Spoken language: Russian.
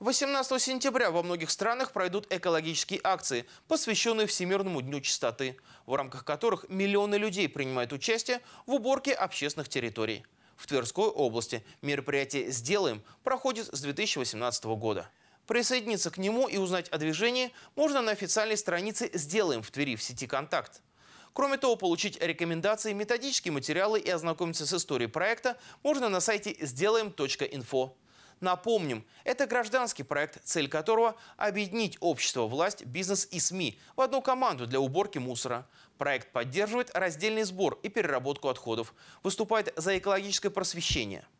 18 сентября во многих странах пройдут экологические акции, посвященные Всемирному дню чистоты, в рамках которых миллионы людей принимают участие в уборке общественных территорий. В Тверской области мероприятие «Сделаем» проходит с 2018 года. Присоединиться к нему и узнать о движении можно на официальной странице «Сделаем» в Твери в сети «Контакт». Кроме того, получить рекомендации, методические материалы и ознакомиться с историей проекта можно на сайте сделаем.инфо. Напомним, это гражданский проект, цель которого – объединить общество, власть, бизнес и СМИ в одну команду для уборки мусора. Проект поддерживает раздельный сбор и переработку отходов, выступает за экологическое просвещение –